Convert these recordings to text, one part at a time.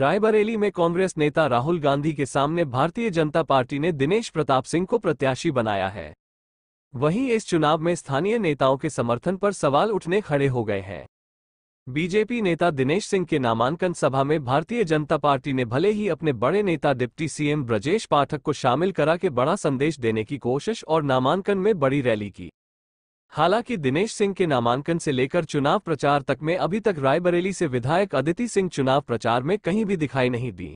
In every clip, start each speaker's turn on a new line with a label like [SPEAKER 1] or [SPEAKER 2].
[SPEAKER 1] रायबरेली में कांग्रेस नेता राहुल गांधी के सामने भारतीय जनता पार्टी ने दिनेश प्रताप सिंह को प्रत्याशी बनाया है वहीं इस चुनाव में स्थानीय नेताओं के समर्थन पर सवाल उठने खड़े हो गए हैं बीजेपी नेता दिनेश सिंह के नामांकन सभा में भारतीय जनता पार्टी ने भले ही अपने बड़े नेता डिप्टी सीएम ब्रजेश पाठक को शामिल करा के बड़ा संदेश देने की कोशिश और नामांकन में बड़ी रैली की हालांकि दिनेश सिंह के नामांकन से लेकर चुनाव प्रचार तक में अभी तक रायबरेली से विधायक अदिति सिंह चुनाव प्रचार में कहीं भी दिखाई नहीं दी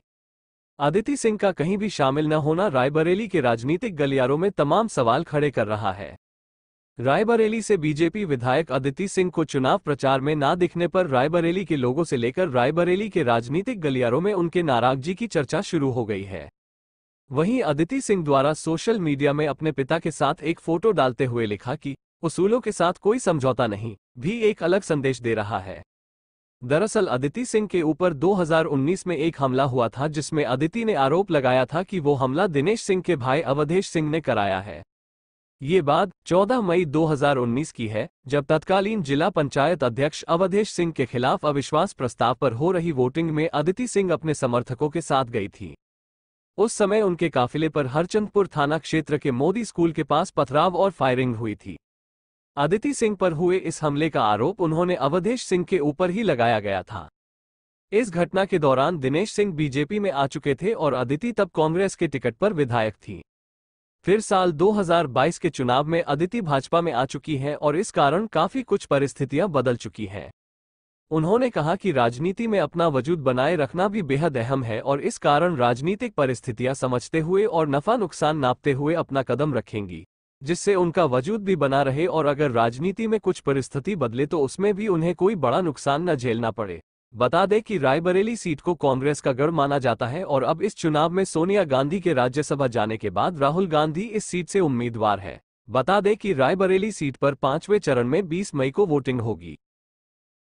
[SPEAKER 1] अदिति सिंह का कहीं भी शामिल न होना रायबरेली के राजनीतिक गलियारों में तमाम सवाल खड़े कर रहा है रायबरेली से बीजेपी विधायक अदिति सिंह को चुनाव प्रचार में ना दिखने पर रायबरेली के लोगों से लेकर रायबरेली के राजनीतिक गलियारों में उनके नाराजगी की चर्चा शुरू हो गई है वहीं अदिति सिंह द्वारा सोशल मीडिया में अपने पिता के साथ एक फोटो डालते हुए लिखा कि उसूलों के साथ कोई समझौता नहीं भी एक अलग संदेश दे रहा है दरअसल अदिति सिंह के ऊपर 2019 में एक हमला हुआ था जिसमें अदिति ने आरोप लगाया था कि वो हमला दिनेश सिंह के भाई अवधेश सिंह ने कराया है ये बात 14 मई 2019 की है जब तत्कालीन जिला पंचायत अध्यक्ष अवधेश सिंह के खिलाफ अविश्वास प्रस्ताव पर हो रही वोटिंग में अदिति सिंह अपने समर्थकों के साथ गई थी उस समय उनके काफिले पर हरचंदपुर थाना क्षेत्र के मोदी स्कूल के पास पथराव और फायरिंग हुई थी आदिति सिंह पर हुए इस हमले का आरोप उन्होंने अवधेश सिंह के ऊपर ही लगाया गया था इस घटना के दौरान दिनेश सिंह बीजेपी में आ चुके थे और अदिति तब कांग्रेस के टिकट पर विधायक थी फिर साल 2022 के चुनाव में अदिति भाजपा में आ चुकी है और इस कारण काफी कुछ परिस्थितियां बदल चुकी हैं उन्होंने कहा कि राजनीति में अपना वजूद बनाए रखना भी बेहद अहम है और इस कारण राजनीतिक परिस्थितियां समझते हुए और नफा नुकसान नापते हुए अपना कदम रखेंगी जिससे उनका वजूद भी बना रहे और अगर राजनीति में कुछ परिस्थिति बदले तो उसमें भी उन्हें कोई बड़ा नुकसान न झेलना पड़े बता दें कि रायबरेली सीट को कांग्रेस का गढ़ माना जाता है और अब इस चुनाव में सोनिया गांधी के राज्यसभा जाने के बाद राहुल गांधी इस सीट से उम्मीदवार है बता दें कि रायबरेली सीट पर पांचवें चरण में 20 मई को वोटिंग होगी